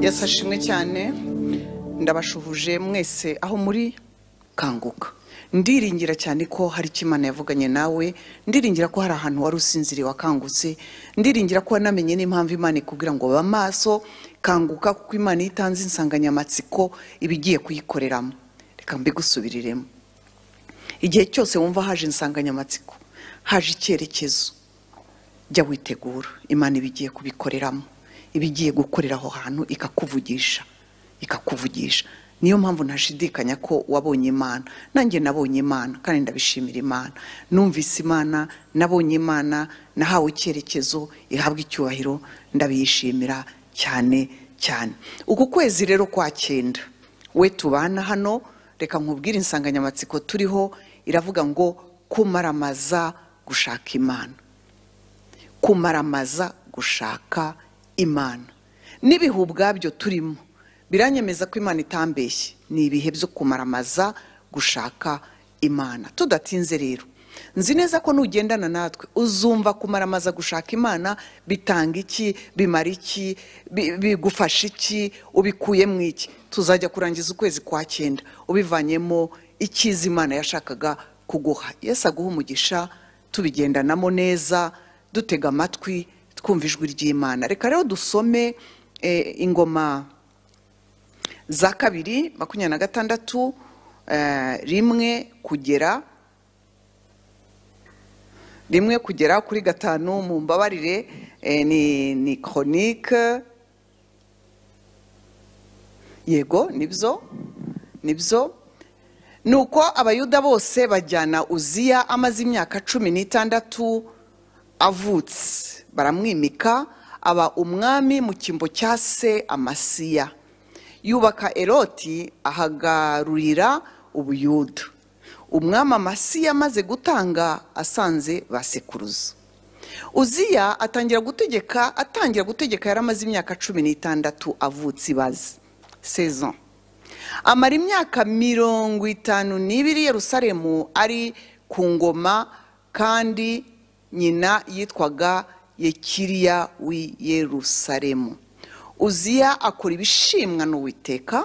yesi cyane ndabashuhuje mwese aho muri kanguka ndiringira cyane ko hari icyo imana yavuganye nawe ndiringira ko hari ahantu wari usinziriye wakangutse ndiringira ko wanamenye n'impamvu imana ikubwira ngo babe maso kanguka kuko imana itanze insanganyamatsiko iba igiye kuyikoreramo reka mbigusubiriremo igihe cyose wumva haje insanganyamatsiko haje icyerekezo jya witegura imana iba igiye kubikoreramo iba igiye gukorera aho hantu ikakuvugisha ikakuvugisha niyo mpamvu ntashidikanya ko wabonye imana nanjye nabonye imana kandi ndabishimira imana numvise imana nabonye imana nahawe icyerekezo ihabwa icyubahiro ndabiyishimira cyane cyane uku kwezi rero kwa cyenda we tubana hano reka nkubwire insanganyamatsiko turiho iravuga ngo kumaramaza gushaka imana kumaramaza gushaka imana n'ibihu ubwabyo turimo biranyemeza ko imana itambeshye ni ibihe byo kumaramaza gushaka imana tudatinze rero nzi neza ko nugendana natwe uzumva kumaramaza gushaka imana bitanga iki bimara iki bigufasha iki ubikuye mu iki tuzajya kurangiza ukwezi kwa cyenda ubivanyemo icyiza imana yashakaga kuguha yesi aguha umugisha tubigendanamo neza dutega amatwi twumva ijwi ry'imana reka rero dusome eh, ingoma za kabiri makumyabiri na gatandatu eh, rimwe kugera rimwe kugera kuri gatanu mu mbabarire eh, ni koronike yego nibyo nibyo nuko abayuda bose bajyana uziya amaze imyaka cumi n'itandatu avutse baramwimika aba umwami mu cyimbo cya se amasiya yubaka eroti ahagarurira ubuyuda umwami amasiya amaze gutanga asanze basekuruza uziya atangira gutegeka atangira gutegeka yari amaze imyaka cumi n'itandatu avutse ibaze sezon amara imyaka mirongo itanu n'ibiri Yerusalemu ari ku ngoma kandi nyina yitwaga yekiriya Yerusalemu uziya akora ibishimwa n'uwiteka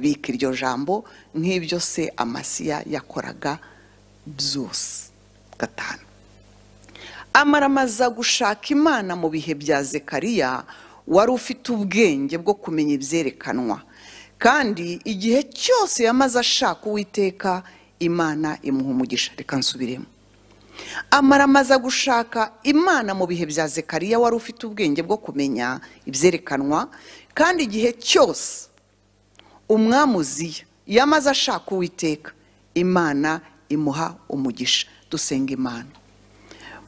bika iryo jambo nk'ibyo se amasiya yakoraga byose gatanu amaramaza gushaka imana mu bihe bya zekariya wari ufite ubwenge bwo kumenya ibyerekanwa kandi igihe cyose yamaze ashaka uwiteka imana imuha umugisha reka nsubiremo amara amaze gushaka imana mu bihe bya zekariya wari ufite ubwenge bwo kumenya ibyerekanwa kandi igihe cyose umwami uziya iyo amaze ashaka uwiteka imana imuha umugisha dusenga imana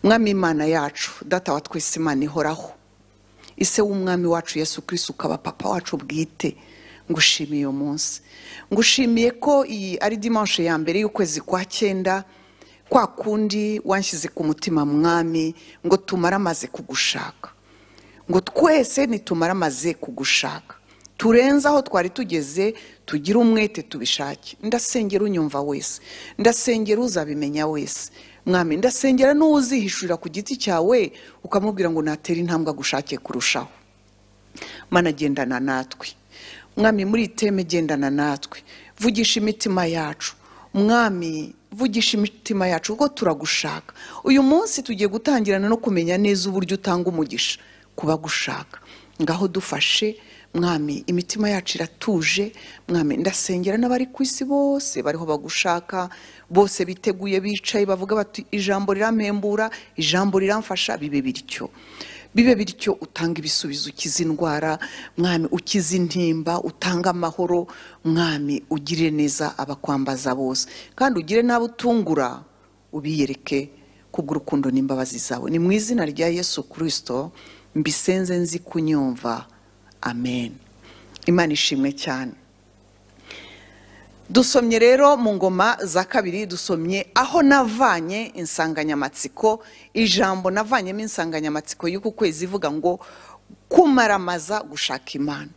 mwami imana yacu data wa twese imana ihoraho ise w'umwami wacu yesu kirisi ukaba papa wacu bwite ngushimiye uyu munsi ngushimiye ko iyi ari dimanshi ya mbere y'ukwezi kwa cyenda kwa kundi wanshyize ku mutima mwami ngo tumara amaze kugushaka ngo twese nitumara amaze kugushaka turenze aho twari tugeze tugire umwete tubishake ndasengera unyumva wese ndasengera uzabimenya wese mwami ndasengera n'uwuzihishurira ku giti cyawe ukamubwira ngo natera intambwe agushake kurushaho managendana natwe mwami muri iteme gendana natwe vugisha imitima yacu mwami vugisha imitima yacu kuko turagushaka uyu munsi tugiye gutangirana no kumenya neza uburyo utanga umugisha kuba gushaka ngaho dufashe mwami imitima yacu iratuje mwami ndasengera n'abari ku isi bose bariho bagushaka bose biteguye bicaye bavuga bati ijambo rirampembura ijambo riramfasha bibe bityo bibe bityo utanga ibisubizo ukize indwara mwami ukize intimba utanga amahoro mwami ugire neza abakwambaza bose kandi ugire n'abo utungura ubiyereke kubw'urukundo n'imbabazi zawe ni mu izina rya yesu kirisito mbisenze nzi kunyumva amen imana ishimwe cyane dusomye rero mu ngoma za kabiri dusomye aho navanye insanganyamatsiko ijambo navanyemo insanganyamatsiko y'uku kwezi ivuga ngo kumaramaza gushaka imana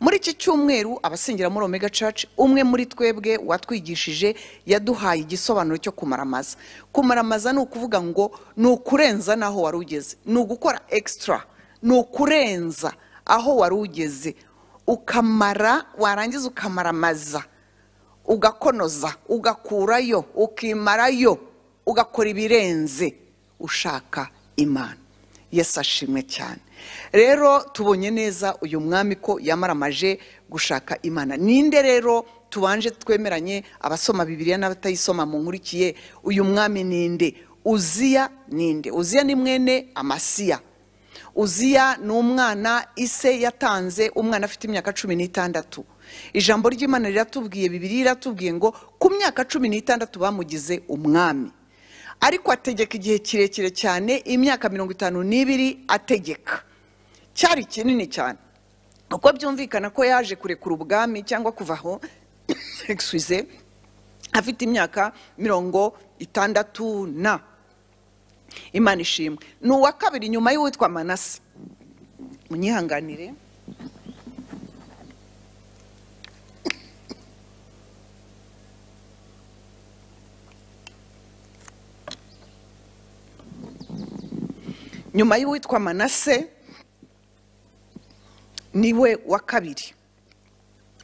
muri iki cyumweru abasengera muri omega church umwe muri twebwe watwigishije yaduhaye igisobanuro cyo kumaramaza kumaramaza ni ukuvuga ngo ni ukurenza n'aho wari ugeze ni ugukora extra ni ukurenza aho wari ugeze ukamara warangiza ukamaramaza ugakonoza ugakurayo ukimarayo ugakora ibirenze ushaka imana yesu ashimwe cyane rero tubonye neza uyu mwami ko yamaramaje gushaka imana ninde rero tubanje twemeranye abasoma bibiriya n'abatayisoma mu nkurikiye uyu mwami ninde uziya ninde uziya ni mwene amasiya uziya ni umwana ise yatanze umwana afite imyaka cumi n'itandatu ijambo ry'imana riratubwiye bibiri riratubwiye ngo ku myaka cumi n'itandatu bamugize umwami ariko ategeka igihe kirekire cyane imyaka mirongo itanu n'ibiri ategeka cyari kinini cyane uko byumvikana ko yaje kurekura ubwami cyangwa kuvaho ekisize afite imyaka mirongo itandatu na imana ishimwe ni uwa kabiri nyuma y'uwitwa Manasi munyihanganire nyuma y'uwitwa manase niwe wa kabiri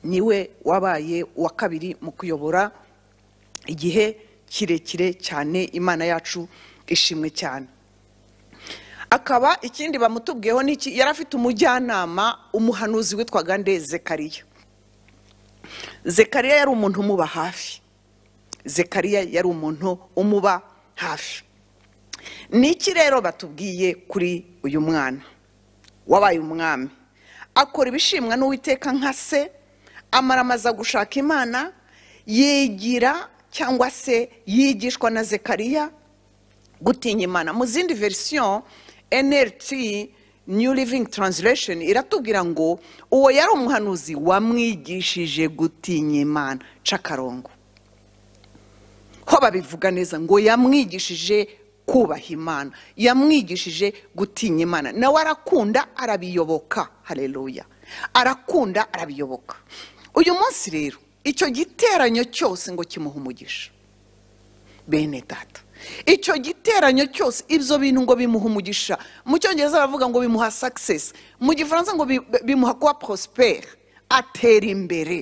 niwe wabaye uwa kabiri mu kuyobora igihe kirekire cyane imana yacu ishimwe cyane akaba ikindi bamutubwiyeho n'iki yari afite umujyanama umuhanuzi witwaga nde zekariya zekariya yari umuntu umuba hafi zekariya yari umuntu umuba hafi ni iki rero batubwiye kuri uyu mwana wabaye umwami akora ibishimwa n'uwiteka nka se amaramaza gushaka imana yigira cyangwa se yigishwa na zekariya gutinya imana mu zindi verisiyo nrt new living translation iratubwira ngo uwo yari umuhanuzi wamwigishije gutinya imana cakarongo ho babivuga neza ngo yamwigishije kubaha imana yamwigishije gutinya imana nawe arakunda arabiyoboka hareruya arakunda arabiyoboka uyu munsi rero icyo giteranyo cyose ngo kimuhe umugisha bene data icyo giteranyo cyose ibyo bintu ngo bimuha umugisha mu cyongereza baravuga ngo bimuha sakisesi mu gifaransa ngo bimuha kuba porosiperi atera imbere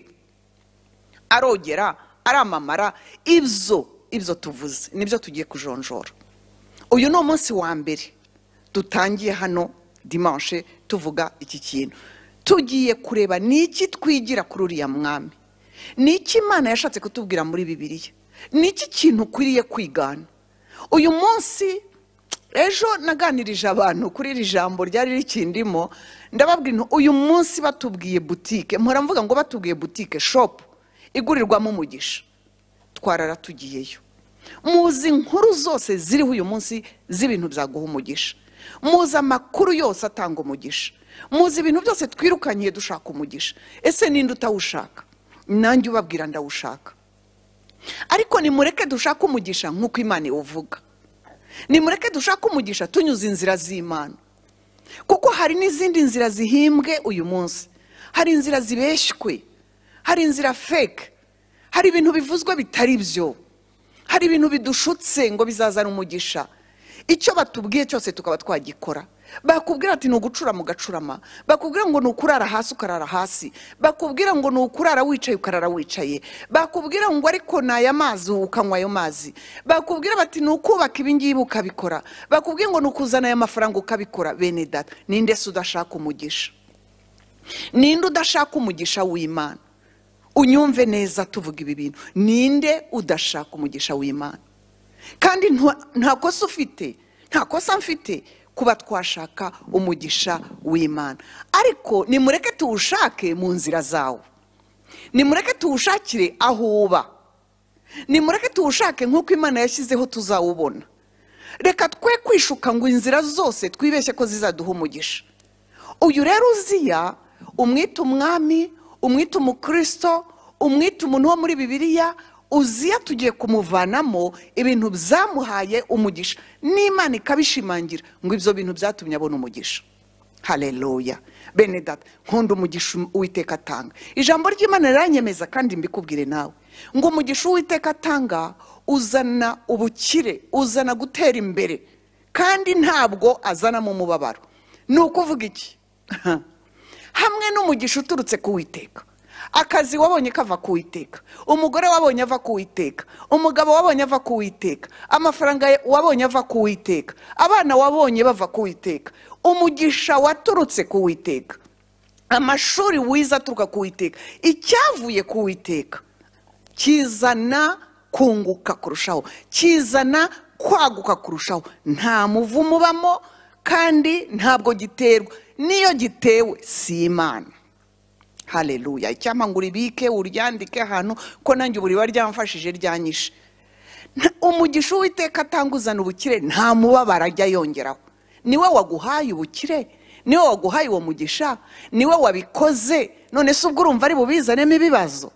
arogera aramamara ibyo ibyo tuvuze nibyo tugiye kujonjora uyu ni umunsi wa mbere dutangiye hano dimanche tuvuga iki kintu tugiye kureba ni iki twigira kuri uriya mwami ni iki imana yashatse kutubwira muri bibiriya ni iki kintu ukwiriye kwigana uyu munsi ejo naganirije abantu kuri iri jambo ryari rikindimo ndababwira uyu munsi batubwiye butike mpora mvuga ngo batubwiye butike shopu igurirwamo umugisha twarara tugiyeyo muzi inkuru zose ziriho uyu munsi z'ibintu byaguha umugisha muzi amakuru yose atanga umugisha muzi ibintu byose twirukanyiye dushaka umugisha ese ninde utawushaka nanjye ubabwira ndawushaka ariko nimureke dushake umugisha nk'uko imana iwuvuga nimureke dushake umugisha tunyuze inzira z'imana kuko hari n'izindi nzira zihimbwe uyu munsi hari inzira zibeshywe hari inzira feke hari ibintu bivuzwe bitari byo hari ibintu bidushutse ngo bizazane umugisha icyo batubwiye cyose tukaba twagikora bakubwira ati ni ugucura mu gacurama bakubwira ngo ni ukurara hasi ukarara hasi bakubwira ngo ni ukurara wicaye ukarara wicaye bakubwira ngo ariko ni aya mazi ukanywa ayo mazi bakubwira bati ni ukubaka ibingibi ukabikora bakubwira ngo ni ukuzana aya mafaranga ukabikora bene data ninde se udashaka umugisha ninde udashaka umugisha w'imana unyumve neza tuvuga ibi bintu ninde udashaka umugisha w'imana kandi nta kosa ufite nta kosa mfite kuba twashaka umugisha w'imana ariko nimureke tuwushake mu nzira zawo nimureke tuwushakire ahuba nimureke tuwushake nk'uko imana yashyizeho tuzawubona reka twe kwishuka ngo inzira zose twibeshye ko zizaduha umugisha uyu rero uziya umwite umwami umwite umukristo umwite umuntu wo muri bibiliya uziya tugiye kumuvanamo ibintu byamuhaye umugisha n'imana ikabishimangira ngo ibyo bintu byatumye abona umugisha hareruya bene nkunda umugisha uwiteka atanga ijambo ry'imana riranyemeza kandi mbikubwire nawe ngo umugisha uwiteka atanga uzana ubukire uzana gutera imbere kandi ntabwo azana mu mubabaro ni ukuvuga iki hamwe n'umugisha uturutse ku witeka akazi wabonye kava ku witeka umugore wabonye ava ku witeka umugabo wabonye ava ku witeka amafaranga wabonye ava ku witeka abana wabonye bava ku witeka umugisha waturutse ku witeka amashuri wiza aturuka ku witeka icyavuye ku witeka kizana kunguka kurushaho kizana kwaguka kurushaho nta muvu mubamo kandi ntabwo giterwa niyo gitewe si imana hareruya icyampa ngo uribike uryandike ahantu ko nanjye uburi ryamfashije ryanyishe umugisha uwiteka atanguzana ubukire nta mubabaro ajya yongeraho niwe waguhaye ubukire niwe waguhaye uwo mugisha niwe wabikoze none se ubwo urumva ari bubizanemo ibibazo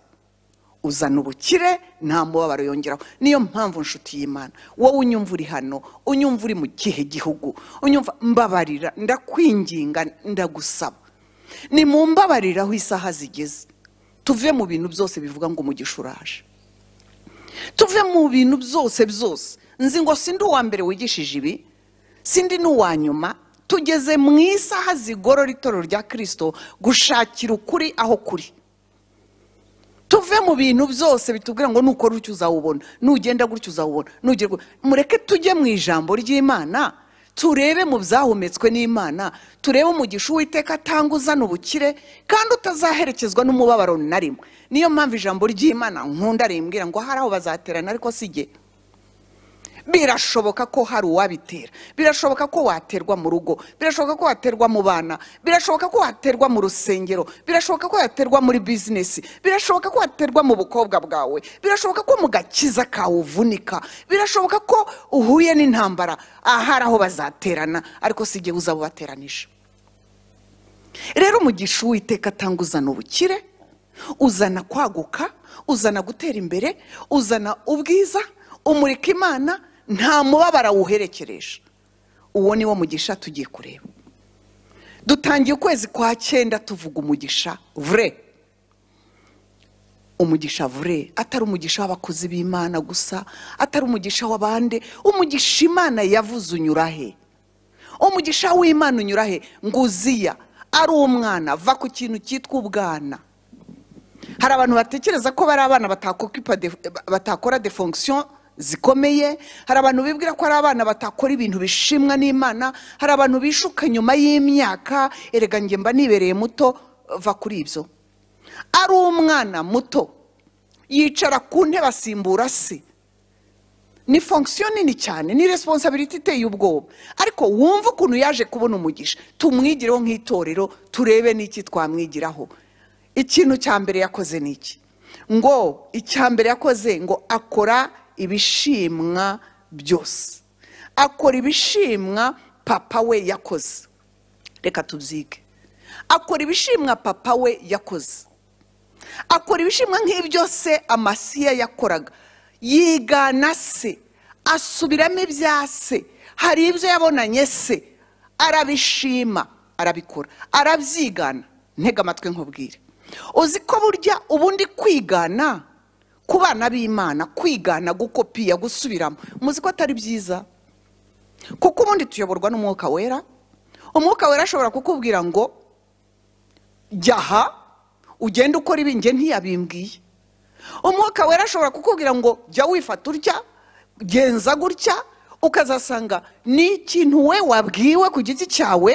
uzana ubukire nta mubabaro yongeraho niyo mpamvu nshuti y'imana wowe unyumva uri hano unyumva uri mu gihe gihugu unyumva mbabarira ndakwinginga ndagusaba ni mu mbabarira aho isaha zigeze tuve mu bintu byose bivuga ngo umugisha uraje tuve mu bintu byose byose nzi ngo sindi uwa mbere wigishije ibi sindi n'uwa nyuma tugeze mu isaha zigorora itorero rya kirisito gushakira ukuri aho kuri tuve mu bintu byose bitubwira ngo nukora utyo uzawubona nugenda gutyo uzawubona nugera mureke tujye mu ijambo ry'imana turebe mu byahumetswe n'imana turebe umugisha uwiteka atanga uzana ubukire kandi utazaherekezwa n'umubabaro na rimwe niyo mpamvu ijambo ry'imana nkunda rimbwira ngo hari aho bazaterana ariko si igihe birashoboka ko hari uwabitera birashoboka ko waterwa mu rugo birashoboka ko waterwa mu bana birashoboka ko waterwa mu rusengero birashoboka ko waterwa muri bizinesi birashoboka ko waterwa mu bukobwa bwawe birashoboka ko mu gakiza kawe uvunika birashoboka ko uhuye n'intambara ahari aho bazaterana ariko si igihe uzaba ubateranije rero umugisha uwiteka atanga uzana ubukire uzana kwaguka uzana gutera imbere uzana ubwiza umurika imana nta mubabaro awuherekereje uwo ni wo mugisha tugiye kureba dutangiye ukwezi kwa cyenda tuvuga umugisha vure umugisha vure atari umugisha w'abakozi b'imana gusa atari umugisha w’abandi umugisha imana yavuze unyura he umugisha w'imana unyurahe nguziya ari umwana va ku kintu cyitwa ubwana hari abantu batekereza ko bari abana batakora de zikomeye hari abantu bibwira ko ari abana batakora ibintu bishimwa n'imana hari abantu bishuka nyuma y'imyaka erega njye mba nibereye muto va kuri ibyo ari umwana muto yicara ku ntebe asimbura se ni fonction nini cyane ni resiponsabiriti iteye ubwoba ariko wumva ukuntu yaje kubona umugisha tumwigireho nk'itorero turebe n'iki twamwigiraho ikintu cya mbere yakoze ni iki ngo icya mbere yakoze ngo akora ibishimwa byose akora ibishimwa papa we yakoze reka tubyige akora ibishimwa papa we yakoze akora ibishimwa nk'ibyo se amasiya yakoraga yigana se asubiramo ibya se hari ibyo yabonanye se arabishima arabikora arabyigana ntega amatwi nkubwire uzi ko burya ubundi kwigana ku b'imana kwigana gukopiya gusubiramo muzi ko atari byiza kuko ubundi tuyoborwa n'umwuka wera umwuka wera ashobora kukubwira ngo jya aha ugende ukora ibinge ntiyabimbwiye umwuka wera ashobora kukubwira ngo jya wifata urya genza gutya ukazasanga ni ikintu we wabwiwe ku giti cyawe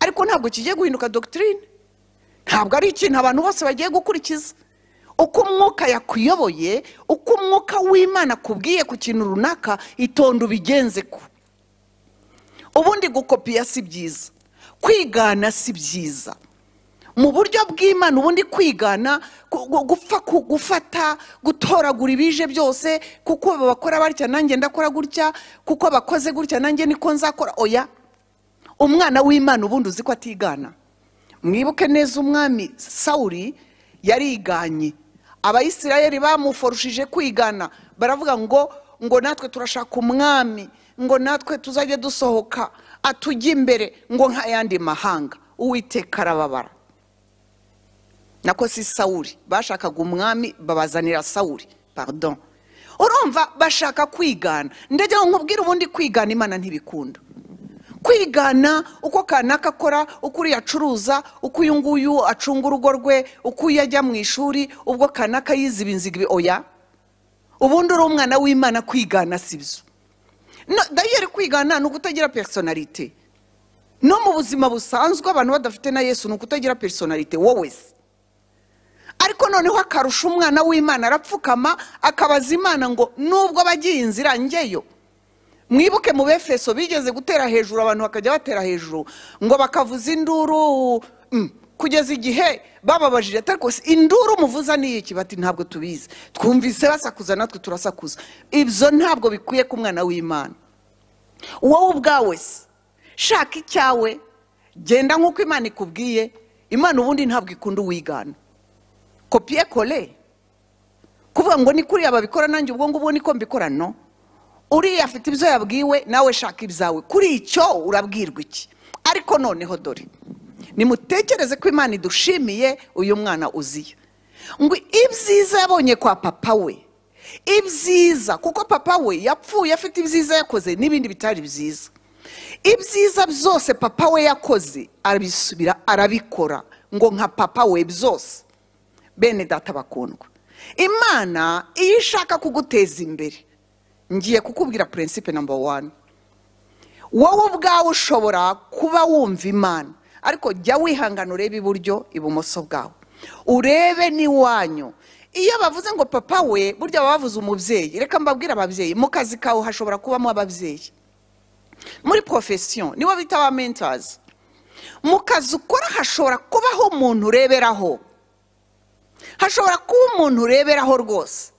ariko ntabwo kigiye guhinduka dogitirine ntabwo ari ikintu abantu bose bagiye gukurikiza uko umwuka yakuyoboye uko umwuka w'imana akubwiye ku kintu runaka itonde ubigenze ku ubundi gukopiya si byiza kwigana si byiza mu buryo bw'imana ubundi kwigana gupfa gufata gutoragura ibije byose kuko bakora batya nanjye ndakora gutya kuko bakoze gutya nanjye niko nzakora oya umwana w'imana ubundi uzi ko atigana mwibuke neza umwami sawuri yariganye abayisirayeri bamuforushije kwigana baravuga ngo ngo natwe turashaka umwami ngo natwe tuzajye dusohoka atujye imbere ngo nk'ayandi mahanga uwiteka arababara nako si sawuri bashakaga umwami babazanira sawuri pardon urumva bashaka kwigana ndetse nkubwira ubundi kwigana imana ntibikunda kwigana uko kanaka akora uko uriya acuruza uko uyu nguyu acunga urugo rwe uko uyu ajya mu ishuri ubwo kanaka yize ibinziga oya ubundi uri umwana w'imana kwigana si byo dayeri kwigana ni ukutagira personalite no mu buzima busanzwe abantu badafite na yesu ni ukutagira personalite wowe se ariko noneho akarusha umwana w'imana arapfukama akabaza imana ngo nubwo abagiye inzira njyeyo mwibuke mu befeso bigeze gutera hejuru abantu bakajya batera hejuru ngo bakavuza induru mm. kugeza igihe bababajije ariko induru muvuza ni kibati ntabwo tubizi twumvise basakuza natwe turasakuza ibyo ntabwo bikwiye ku mwana w'imana wowe ubwawe se shaka icyawe genda nk'uko imana ikubwiye imana ubundi ntabwo ikunda uwigana kopiye kore kuvuga ngo ni kuriya babikora nanjye ubwo ngubwo niko mbikora no uriya afite ibyo yabwiwe nawe shaka ibyawe kuri icyo urabwirwa iki ariko noneho dore nimutekereze ko imana idushimiye uyu mwana uziye ngo ibyiza yabonye kwa papa we ibyiza kuko papa we yapfuye afite ibyiza yakoze n'ibindi bitari byiza ibyiza byose papa we yakoze arabisubira arabikora ngo nka papa we byose bene data bakundwa imana iyo ishaka kuguteza imbere ngiye kukubwira purinsipe namba wani wowe ubwawe ushobora kuba wumva imana ariko jya wihangana urebe iburyo ibumoso bwawe urebe n'iwanyu iyo bavuze ngo papa we burya baba bavuze umubyeyi reka mbabwire ababyeyi mu kazi kawe hashobora kubamo ababyeyi muri profession nibo bita ba mentazi mu kazi ukora hashobora kubaho umuntu ureberaho hashobora kuba umuntu ureberaho rwose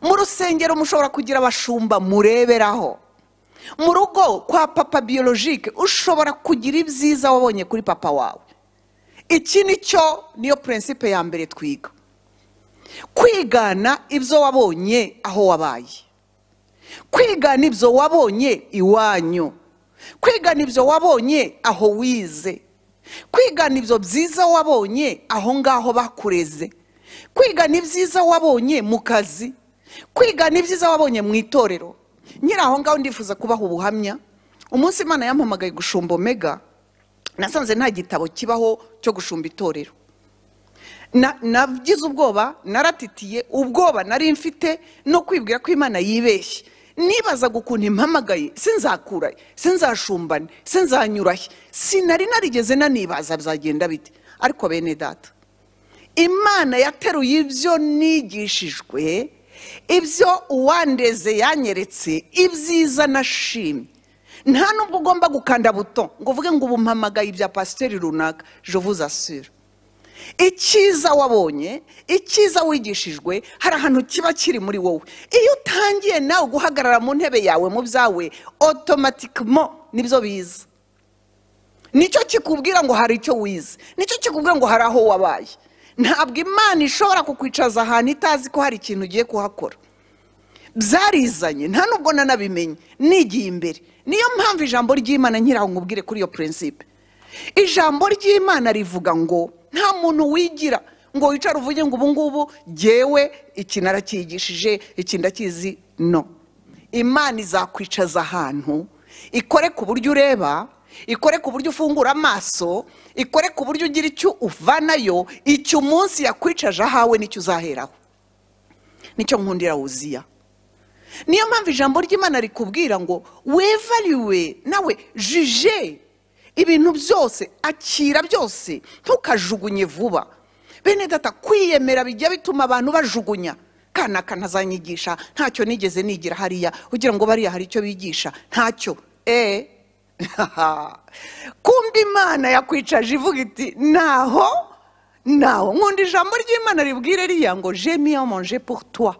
mu rusengero mushobora kugira abashumba mureberaho mu rugo kwa papa biyologike ushobora kugira ibyiza wabonye kuri papa wawe iki ni cyo niyo purinsipe ya mbere twiga kwigana ibyo wabonye aho wabaye kwigana ibyo wabonye iwanyu kwigana ibyo wabonye aho wize kwigana ibyo byiza wabonye aho ngaho bakureze kwigana ibyiza wabonye mu kazi kwiga ni byiza wabonye mu itorero nyiri aho ngaho ndifuza kubaha ubuhamya umunsi imana yampamagaye gushumba omega nasanze nta gitabo kibaho cyo gushumba itorero nabyize ubwoba naratitiye ubwoba nari mfite no kwibwira ko imana yibeshye nibaza ukuntu impamagaye sinzakuraye sinzashumbane sinzanyurahe sinari narigeze nanibaza bizagenda bite ariko bene data imana yateruye ibyo nigishijwe ibyo uwandeze yanyeretse ibyiza nashimye nta nubwo ugomba gukanda buto ngo uvuge ngo ubu mpamagaye ibya pasiteri runaka jovuze asira icyiza wabonye icyiza wigishijwe hari ahantu kiba kiri muri wowe iyo utangiye nawe guhagarara mu ntebe yawe mu byawe otomatikimo nibyo biza nicyo kikubwira ngo hari icyo wize nicyo kikubwira ngo hari aho wabaye ntabwo imana ishobora kukwicaza ahantu itazi ko hari ikintu ugiye kuhakora byarizanye nta nubwo nanabimenye nigiye imbere niyo mpamvu ijambo ry'imana nkiraho nkubwire kuri iyo purinsipe ijambo ry'imana rivuga ngo nta muntu wigira ngo wicare uvuge ngo ubu ngubu ngewe iki narakigishije iki ndakizi no imana izakwicaza ahantu ikore ku buryo ureba ikore ku buryo ufungura amaso ikore ku buryo ugira icyo uvanayo icyo umunsi yakwicaje ahawe nicyo uzaheraho nicyo nkundira wuziya niyo mpamvu ijambo ry'imana rikubwira ngo wevariwe nawe jije ibintu byose akira byose ntukajugunye vuba bene data kwiyemera bijya bituma abantu bajugunya kana kanazanyigisha ntacyo nigeze nigira hariya kugira ngo bariya hari icyo bigisha ntacyo eee eh, kumva imana yakwicaje ivuga iti naho naho nkunda ijambo ry'imana ribwire riya ngo jemiya monje purutwa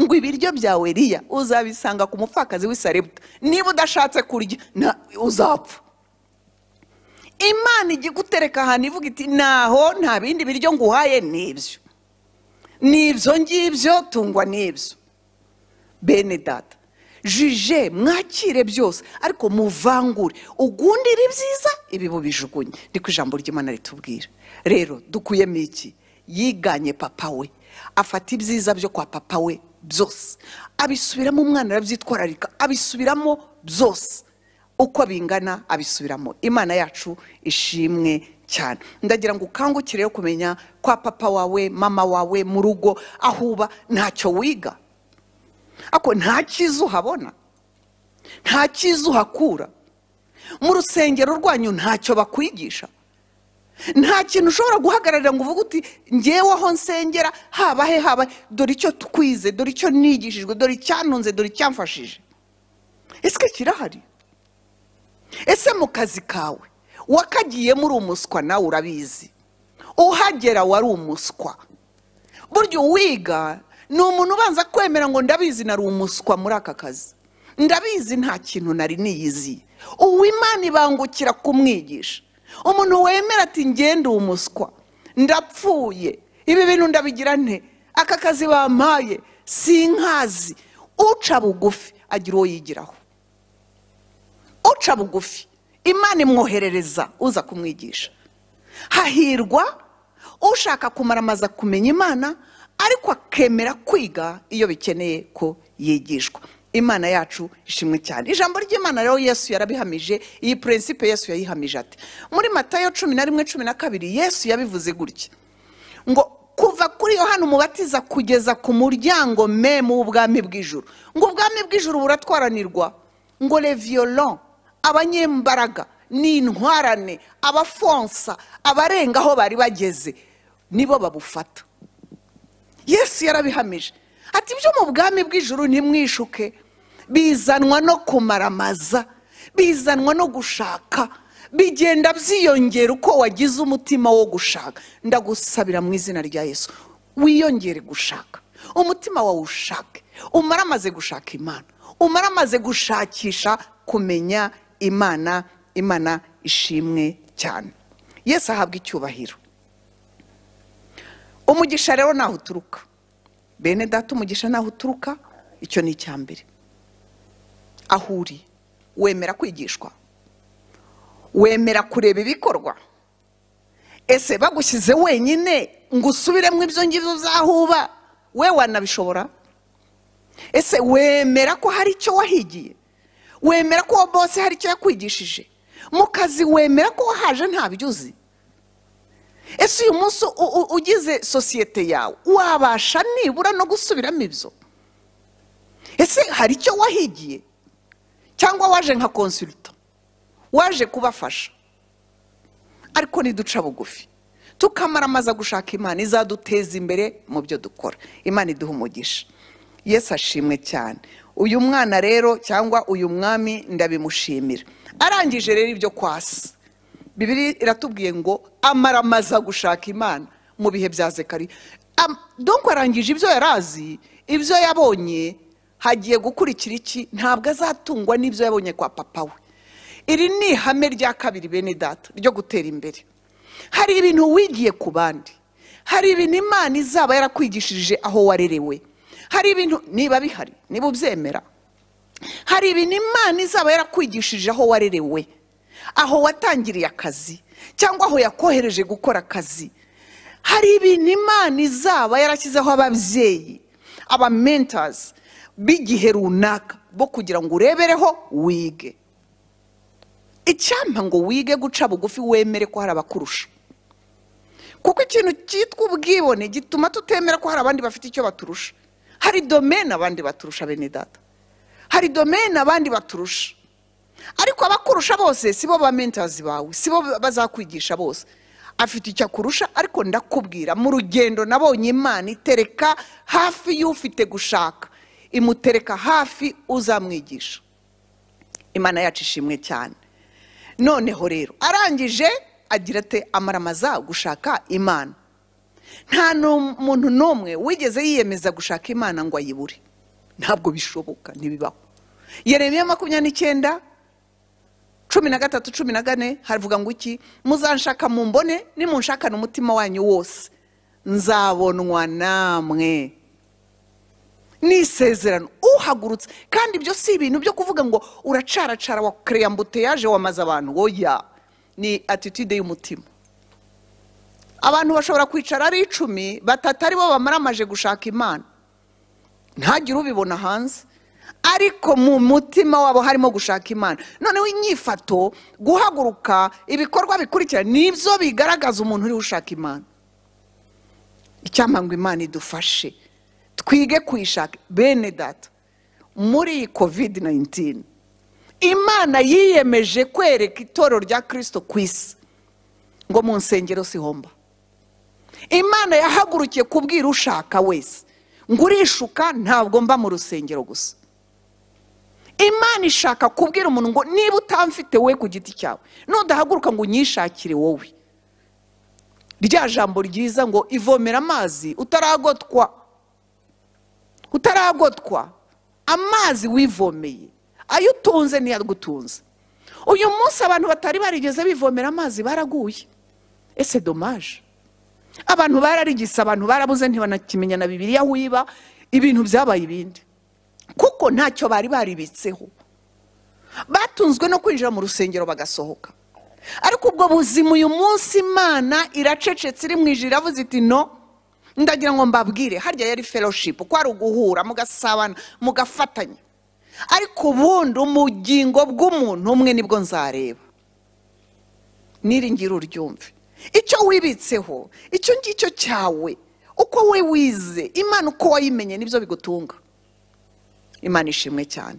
ngo ibiryo byawe riya uzabisanga ku mupfakazi w'isarebuta niba udashatse kurya uzapfa imana ijya igutereka ahantu ivuga iti naho nta bindi biryo nguhaye n'ibyo n'ibyo ngibyo tungwa n'ibyo bene data juje mwakire byose ariko muvangure ugundire ibyiza ibi bubijugunye ni ku ijambo ry'imana ritubwira rero dukuyemo iki yiganye papa we afata ibyiza byo kwa papa we byose abisubiramo umwana arabyitwararika abisubiramo byose uko bingana abisubiramo imana yacu ishimwe cyane ndagira ngo ukangukire yo kumenya kwa papa wawe mama wawe mu rugo aho uba ntacyo wiga ariko nta cyiza uhabona nta cyiza uhakura mu rusengero rwanyu ntacyo bakwigisha nta kintu ushobora guhagararira ngo uvuge uti ngewe aho nsengera haba he haba dore icyo twize dore icyo nigishijwe dore icyantunze dore icyamfashije ese kirahari ese mu kazi kawe wakagiyemo uri umuswa nawe urabizi uhagera wari umuswa burya uwiga ni umuntu ubanza kwemera ngo ndabizi nari umuswa muri aka kazi ndabizi nta kintu nari niyiziye uwimana ibangukira kumwigisha umuntu wemera ati ngende umuswa ndapfuye ibi bintu ndabigira nte aka kazi bampaye sinkazi uca bugufi agira uwo yigiraho uca bugufi imana imwoherereza uza kumwigisha hahirwa ushaka kumaramaza kumenya imana ariko akemera kwiga iyo bikeneye ko yigishwa imana yacu ishimwe cyane ijambo ry'imana rero yesu yarabihamije iyi purensipe yesu yayihamije ati muri matayo cumi na rimwe cumi na kabiri yesu yabivuze gutya ngo kuva kuri yohani umubatiza kugeza ku muryango me mu bwami bw'ijuru ngo ubwami bw'ijuru buratwaranirwa ngo reviyolo abanyembaraga ni intwarane abafonsa abarenga aho bari bageze nibo babufata yesu yarabihamije ati ibyo mu bwami bw'ijuru ntimwishuke bizanwa no kumaramaza bizanwa no gushaka bigenda byiyongera uko wagize umutima wo gushaka ndagusabira mu izina rya yesu wiyongere gushaka umutima wawe ushake umara amaze gushaka imana umara amaze gushakisha kumenya imana imana ishimwe cyane yesu ahabwa icyubahiro umugisha rero naho uturuka bene data umugisha naho uturuka icyo ni icya mbere aho uri wemera kwigishwa wemera kureba ibikorwa ese bagushyize wenyine ngo usubiremo ibyo ngibyo uzahuba we wanabishobora ese wemera ko hari icyo wahigiye wemera ko uwo bose hari icyo yakwigishije mu kazi wemera ko wahaje ntabyo uzi ese uyu munsi ugize sosiyete yawe wabasha nibura no gusubiramo ibyo ese hari icyo wahigiye cyangwa waje nka konsiruta waje kubafasha ariko ntiduca bugufi tukamaramaza gushaka imana izaduteza imbere mu byo dukora imana iduha umugisha yesu ashimwe cyane uyu mwana rero cyangwa uyu mwami ndabimushimira arangije rero ibyo kwasi bibiri iratubwiye ngo amaramaza gushaka imana mu bihe bya zekari donko arangije ibyo yari azi ibyo yabonye hagiye gukurikira iki ntabwo azatungwa n'ibyo yabonye kwa papa we iri ni ihame rya kabiri bene data ryo gutera imbere hari ibintu wigiye ku bandi hari ibintu imana izaba yarakwigishirije aho warerewe hari ibintu niba bihari niba ubyemera hari ibintu imana izaba yarakwigishije aho warerewe aho watangiriye akazi cyangwa aho yakohereje gukora akazi hari ibintu imana izaba yarashyizeho ababyeyi aba mentazi b'igihe runaka bo kugira ngo urebereho wige icyampa ngo wige guca bugufi wemere ko hari abakurusha kuko ikintu cyitwa ubwibone gituma tutemera ko hari abandi bafite icyo baturusha hari domene abandi baturusha bene data hari domene abandi baturusha ariko abakurusha bose sibo ba mentazi bawe sibo bazakwigisha bose afite icyo akurusha ariko ndakubwira mu rugendo nabonye imana itereka hafi y'ufite gushaka imutereka hafi uzamwigisha imana yacu ishimwe cyane noneho rero arangije agira ate amaramaza gushaka imana nta muntu n'umwe wigeze yiyemeza gushaka imana ngo ayibure ntabwo bishoboka ntibibaho yeremiya makumyabiri n'icyenda cumi na gatatu cumi na gane havuga ngo iki muzanshaka mu mbone nimunshakane umutima wanyu wose nzabonwa namwe ni isezerano uhagurutse kandi ibyo si ibintu byo kuvuga ngo uracaracara wa kereyambute yaje wamaze abantu woya ni atitude y'umutima abantu bashobora kwicara ari icumi batatu aribo bamara gushaka imana ntagire ubibona hanze ariko mu mutima wabo harimo gushaka imana noneho inyifato guhaguruka ibikorwa bikurikira nibyo bigaragaza umuntu uri ushaka imana icyamangwa imana idufashe twige kuyishaka bene data muri iyi kovide nayinitini imana yiyemeje kwereka itorero rya kirisito ku isi ngo mu nsengero sihomba imana yahagurukiye kubwira ushaka wese ngo urishuka ntabwo mba mu rusengero gusa imana ishaka kubwira umuntu ngo niba utamfite we ku giti cyawe nudahaguruka ngo unyishakire wowe rya jambo ryiza ngo ivomera amazi utaragotwa utaragotwa amazi wivomeye ayo utunze niyo agutunze uyu munsi abantu batari barigeze bivomera amazi baraguye ese domaje abantu bararigise abantu barabuze ntibanakimenya na bibiriya aho iba ibintu byabaye ibindi kuko ntacyo bari baribitseho batunzwe no kwinjira mu rusengero bagasohoka ariko ubwo buzima uyu munsi imana iracecetse iri mu ijoro iravuze iti no ndagira ngo mbabwire harya yari fellowship uko ari uguhura mugasabana mugafatanya ariko ubundi umugingo bw'umuntu umwe nibwo nzareba niringira uryumve icyo wibitseho icyo ngicyo cyawe uko we wize imana uko wayimenye nibyo bigutunga imana ishimwe cyane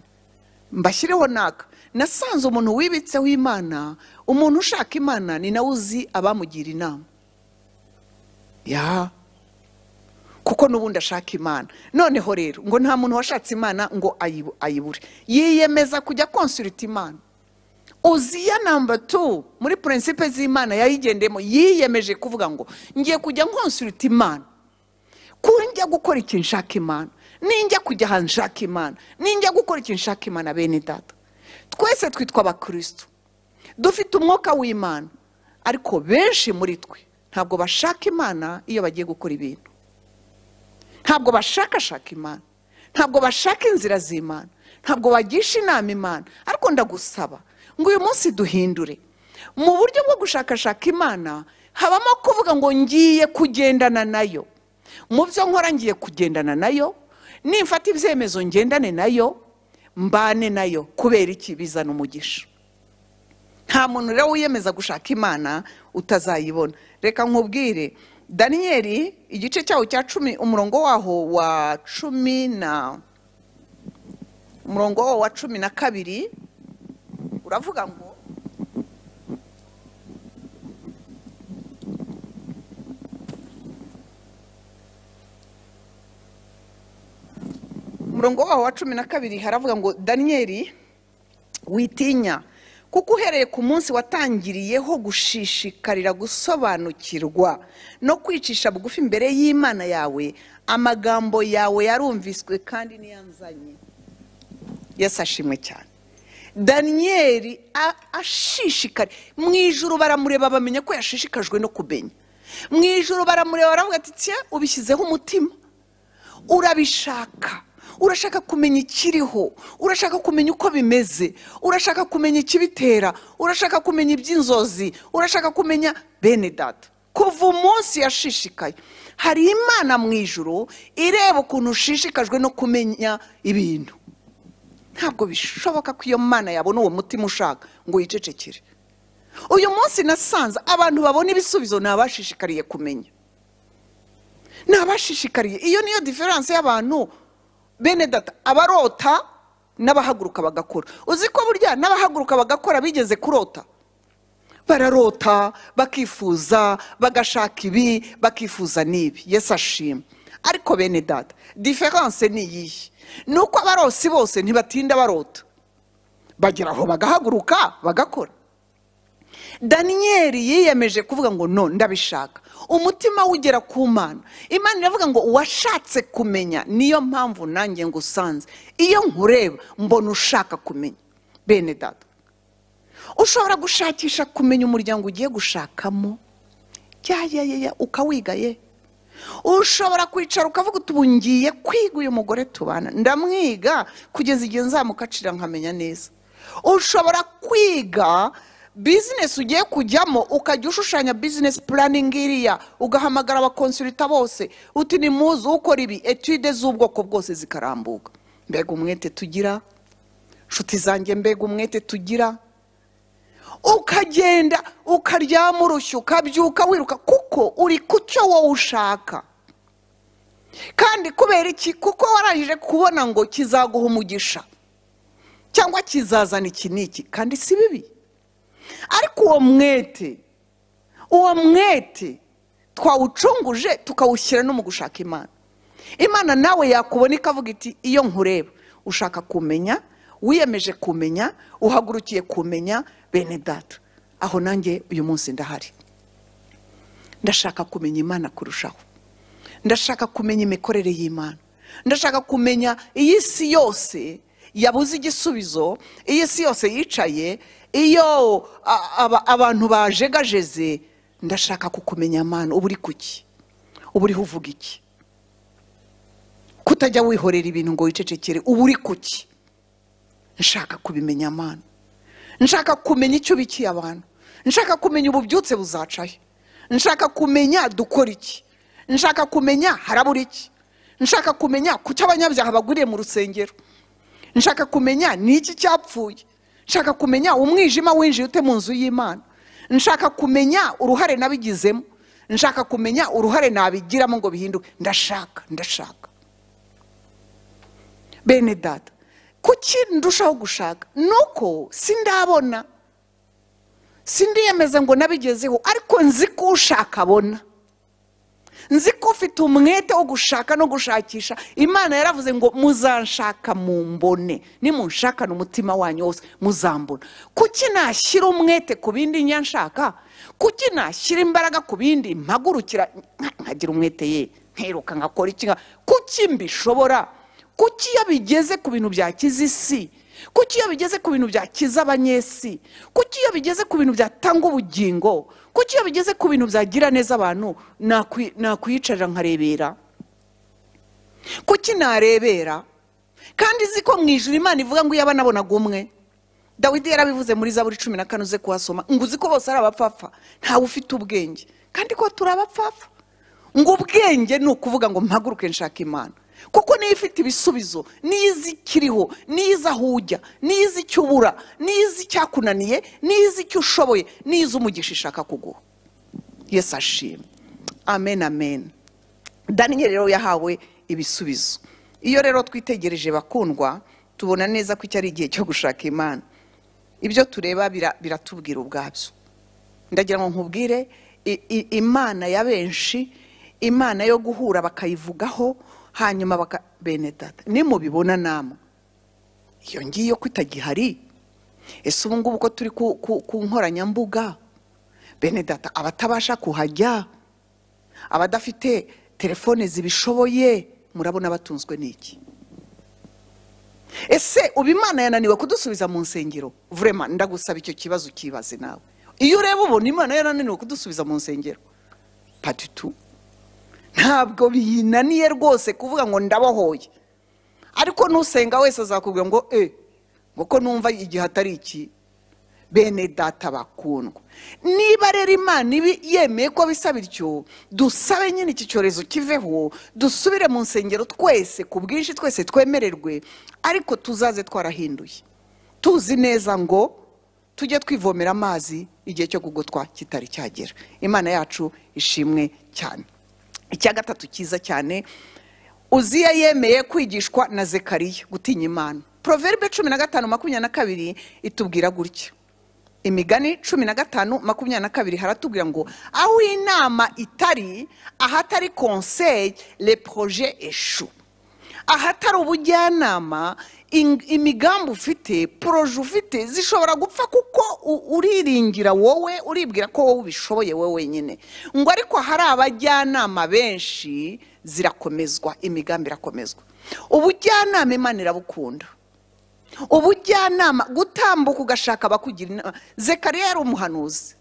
mbashyireho naka nasanze umuntu wibitseho imana umuntu ushaka imana ni nawe uzi abamugira inama ya kuko n'ubundi ashaka imana noneho rero ngo nta muntu washatse imana ngo ayibure yiyemeza kujya konsurita imana uziya namba tu muri purinsipe z'imana yayigendemo yiyemeje kuvuga ngo ngiye kujya nkonsurita imana ko njya gukora ikintu nshaka imana ninjya kujya ahantu nshaka imana ninjya gukora ikintu nshaka imana bene data twese twitwa abakirisitu dufite umwuka w'imana ariko benshi muri twe ntabwo bashaka imana iyo bagiye gukora ibintu ntabwo bashakashaka imana ntabwo bashaka inzira z'imana ntabwo bagisha inama imana ariko ndagusaba ngo uyu munsi duhindure mu buryo bwo gushakashaka imana habamo kuvuga ngo ngiye kugendana nayo mu byo nkora ngiye kugendana nayo nimfata ibyemezo ngendane nayo mbane nayo kubera iki bizana umugisha nta muntu rero wiyemeza gushaka imana utazayibona reka nkubwire daniyeli igice cyawo cya cumi umurongo waho wa cumi na umurongo waho wa cumi na kabiri uravuga ngo umurongo waho wa cumi na kabiri haravuga ngo daniyeli witinya kuko uhereye ku munsi watangiriyeho gushishikarira gusobanukirwa no kwicisha bugufi imbere y'imana yawe amagambo yawe yarumviswe kandi niyanzanye yasashimwe cyane daniyeli ashishikari mu ijoro baramureba bamenya ko yashishikajwe no kubenya mu ijoro baramureba baravuga ati ubishyizeho umutima urabishaka urashaka kumenya ikiriho urashaka kumenya uko bimeze urashaka kumenya ikibitera urashaka kumenya iby'inzozi urashaka kumenya bene data kuva umunsi yashishikaye hari imana mu ijoro ireba ukuntu ushishikajwe no kumenya ibintu ntabwo bishoboka ko iyo mana yabona uwo mutima ushaka ngo yicecekere uyu munsi nasanze abantu babona ibisubizo ni kumenya ni iyo niyo diferanse y'abantu bene data abarota n'abahaguruka bagakora uzi ko burya n'abahaguruka bagakora bigeze kurota bararota bakifuza bagashaka ibi bakifuza n'ibi yesi ashima ariko bene data diferanse ni iyihe ni uko abarosi bose ntibatinda barota bagera aho bagahaguruka bagakora daniyeli yiyemeje kuvuga ngo no ndabishaka umutima ugera ku mana imana iravuga ngo washatse kumenya niyo mpamvu nanjye ngusanze iyo nkureba mbona ushaka kumenya bene dada ushobora gushakisha kumenya umuryango ugiye gushakamo yayayeya ukawigaye ushobora kwicara ukavuga uti ubu ngiye kwiga uyu mugore tubana ndamwiga kugeza igihe nzamukacira nkamenya neza ushobora kwiga bizinesi ugiye kujyamo ukajya ushushanya bizinesi puraningi iriya ugahamagara abakonsulita bose uti ni muzi ukora ibi etude z'ubwoko bwose zikarambuka mbega umwete tugira inshuti zanjye mbega umwete tugira ukagenda ukaryama urushyu ukabyuka wiruka kuko uri ku cyo wowe ushaka kandi kubera iki kuko warangije kubona ngo kizaguha umugisha cyangwa kizazana iki n'iki kandi si bibi ariko uwo mwete uwo mwete twawucunguje tukawushyira no mu gushaka imana imana nawe yakubona ikavuga iti iyo nkureba ushaka kumenya wiyemeje kumenya uhagurukiye kumenya bene data aho nanjye uyu munsi ndahari ndashaka kumenya imana kurushaho ndashaka kumenya imikorere y'imana ndashaka kumenya iyi si yose yabuze igisubizo iyi si yose yicaye iyo abantu bajegajeze ndashaka kukumenya amana uba uri kuki uba uriho uvuga iki kutajya wihorera ibintu ngo wicecekere uba uri kuki nshaka kubimenya amana nshaka kumenya icyo ubikiye abantu nshaka kumenya ububyutse buzacaye nshaka kumenya dukora iki nshaka kumenya harabura iki nshaka kumenya kuki abanyabyaha baguriye mu rusengero nshaka kumenya ni iki cyapfuye nshaka kumenya umwijima winjiye ute mu nzu y'imana nshaka kumenya uruhare nabigizemo nshaka kumenya uruhare nabigiramo ngo bihinduke ndashaka ndashaka bene data kuki ndushaho gushaka nuko sindabona sindiyemeza ngo nabigezeho ariko nzi ko ushaka abona nzi ko ufite umwete wo gushaka no gushakisha imana yaravuze ngo muzanshaka mu mbone nimunshakane umutima wanyu wose muzambona kuki nashyira umwete ku bindi nyanshaka kuki nashyira imbaraga ku bindi mpagurukira nkagira umwete ye nkiruka nkakora iki kuki mbishobora kuki iyo bigeze ku bintu byakiza isi kuki iyo bigeze ku bintu byakiza abanyesi kuki iyo bigeze ku bintu byatanga ubugingo kuko iyo bigeze ku bintu byagira neza abantu nakwiyicarira nkarebera kuki narebera kandi uzi ko mu ijoro imana ivuga ngo iyo abana abonaga umwe dawidi yarabivuze muri za buri cumi na kane uze kuhasoma ngo uzi ko bose ari abapfapfa ntawe ufite ubwenge kandi ko turi abapfapfa ngo ubwenge ni ukuvuga ngo mpaguruke nshaka imana kuko niyo ifite ibisubizo n'izi ikiriho n'izi aho ujya n'izi icyo ubura n'izi icyakunaniye n'izi icyo ushoboye n'izi umugisha ishaka kuguha yesi ashimwe amen amen daniyeli rero yahawe ibisubizo iyo rero twitegereje bakundwa tubona neza ko icyo ari igihe cyo gushaka imana ibyo tureba biratubwira ubwabyo ndagira ngo nkubwire imana ya benshi imana yo guhura bakayivugaho hanyuma baka bene data nimubibona namwe iyo ngiyo ko ese ubu ngubu ko turi ku nkoranyambuga bene data abatabasha kuhajya abadafite telefone zibishoboye murabona batunzwe n'iki ese ubu imana yananiwe kudusubiza mu nsengero vurema ndagusaba icyo kibazo ukibaze nawe iyo ureba ubona imana yananiwe kudusubiza mu nsengero pati ntabwo binaniye rwose kuvuga ngo ndabahoye ariko n'usenga wese azakubwira ngo e ngo numva igihe atari iki bene data bakundwa niba rero imana ibi yemeye ko bisa bityo dusabe nyine iki cyorezo kiveho dusubire mu nsengero twese ku bwinshi twese twemererwe ariko tuzaze twarahinduye tuzi neza ngo tujye twivomera amazi igihe cyo kugotwa kitari cyagera imana yacu ishimwe cyane icya gatatu cyiza cyane uziya yemeye kwigishwa na zekariya gutinya imana poroverbe cumi na gatanu makumyabiri na kabiri itubwira gutya imigani cumi na gatanu makumyabiri na kabiri haratubwira ngo aho inama itari ahatari konseye le poroje eshu ahatari ubujyanama imigambi ufite poroje ufite zishobora gupfa kuko uriringira wowe uribwira ko wowe ubishoboye wowe wenyine ngo ariko hari abajyanama benshi zirakomezwa imigambi irakomezwa ubujyanama imana irabukunda ubujyanama gutambuka ugashaka abakugira inama zekariya yari umuhanuzi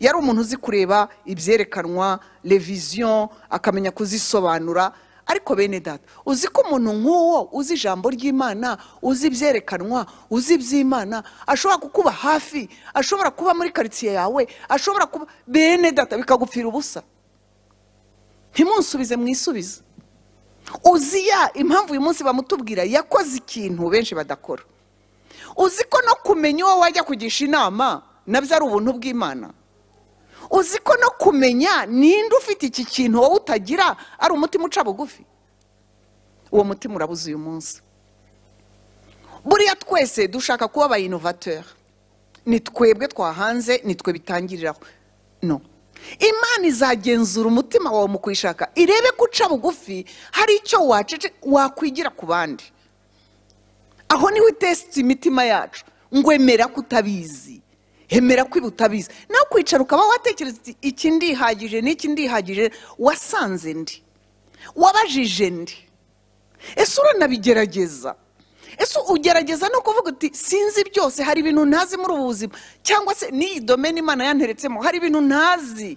yari umuntu uzi kureba ibyerekanwa reviziyo akamenya kuzisobanura ariko bene data uzi ko umuntu nk'uwo uzi ijambo ry'imana uzi ibyerekanwa uzi iby'imana ashobora kukuba hafi ashobora kuba muri karitsiye yawe ashobora kuba bene data bikagupfira ubusa ntimunsubize mwisubize uziya impamvu uyu munsi bamutubwira yakoze ikintu benshi badakora uzi ko no kumenya uwo wajya kugisha inama nabyo ari ubuntu bw'imana uzi ko no kumenya ninde ufite iki kintu wowe utagira ari umutima uca bugufi uwo mutima urabuze uyu munsi buriya twese dushaka kuba aba inovateri ni twebwe twahanze ni twe bitangiriraho no imana izagenzura umutima wawe mu kwishaka irebe ko uca bugufi hari icyo wacece wakwigira ku bandi aho niho itesita imitima yacu ngo emera kutabizi hemera ko ibi utabizi nawe kwicara ukaba watekereza iki ndihagije n'iki ndihagije wasanze ndi wabajije ndi ese uranabigerageza ese ugerageza no kuvuga uti sinzi byose hari ibintu ntazi muri ubu buzima cyangwa se n'iyi domeni imana yanteretsemo hari ibintu ntazi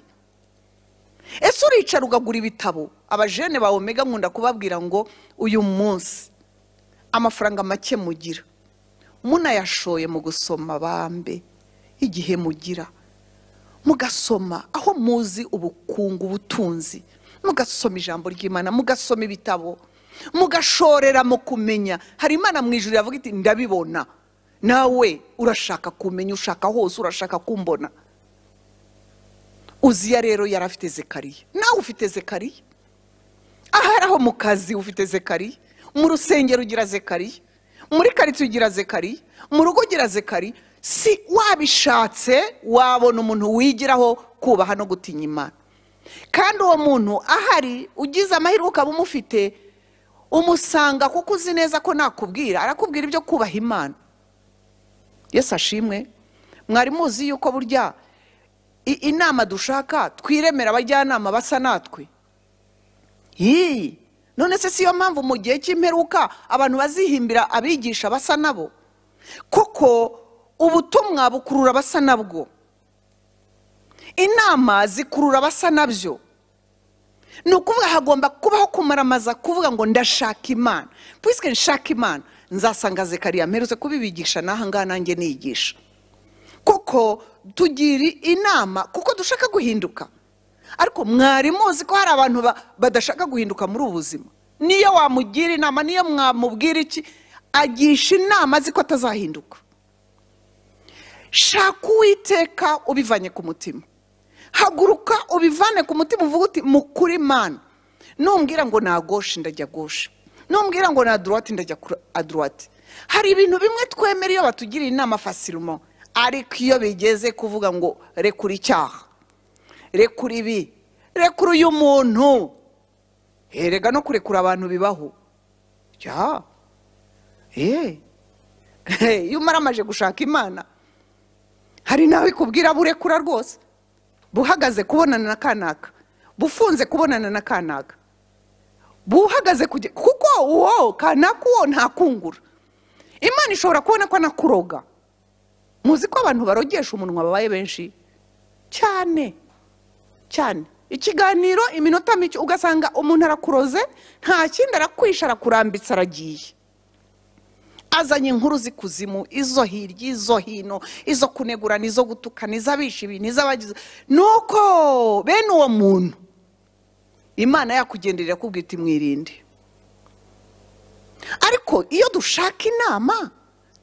ese uricara ugagura ibitabo abajene ba omega nkunda kubabwira ngo uyu munsi amafaranga make mugira munayashoye mu gusoma bambe igihe mugira mugasoma aho muzi ubukungu ubutunzi mugasoma ijambo ry'imana mugasoma ibitabo mugashorera mu kumenya hari imana mu ijoro yavuga iti ndabibona nawe urashaka kumenya ushaka hose urashaka kumbona uziya rero yari afite zekariya nawe ufite zekariya ahari aho mu kazi ufite zekariya mu rusengero ugira zekariya muri karitsiye ugira zekariya mu rugo ugira zekariya si wabishatse wabona umuntu wigiraho kubaha no gutinya imana kandi uwo muntu ahari ugize amahirwe ukaba umufite umusanga kuko uzi neza ko nakubwira arakubwira ibyo kubaha imana yesi ashimwe mwari muzi yuko burya inama dushaka twiremera abajyanama basa natwe yii none se si siyo mpamvu mu gihe cy'imperuka abantu bazihimbira abigisha basa nabo kuko ubutumwa bukurura abasa nabwo inama zikurura abasa nabyo ni ukuvuga hagomba kubaho kumaramaza kuvuga ngo ndashaka imana puwisike nshaka imana nzasanga zekariya mperutse kubibigisha n'aha ngaha nanjye niyigisha kuko tugira inama kuko dushaka guhinduka ariko mwarimu uzi ko hari abantu badashaka guhinduka muri ubu buzima niyo wamugira inama niyo mwamubwira iki agisha inama azi ko atazahinduka shaka uwiteka ubivanye ku mutima haguruka ubivane ku mutima uvuga uti mukuri mani numbwira ngo na ndajya goshe numbwira ngo na duruwate ndajya aduruwate hari ibintu bimwe twemera iyo batugiriye inama fasirimo ariko iyo bigeze kuvuga ngo rekura icyaha rekura ibi rekura uyu muntu herega no kurekura abantu bibaho eh. iyo umara amaje gushaka imana hari nawe ikubwira burekura rwose buhagaze kubonana na kanaka bufunze kubonana na kanaka buhagaze kuko uwo kanaka uwo ntakungura imana ishobora kubona ko anakuroga muzi ko abantu barogesha umunwa babaye benshi cyane cyane ikiganiro iminota mike ugasanga umuntu arakuroze nta kindi arakwishe arakurambitse aragiye azanye inkuru zikuzimu izo hirya izo hino izo kunegurana izo gutukana iz'abishi ibintu iz'abagize ni uko bene uwo muntu imana yakugenderera kubwita imwirinde ariko iyo dushaka inama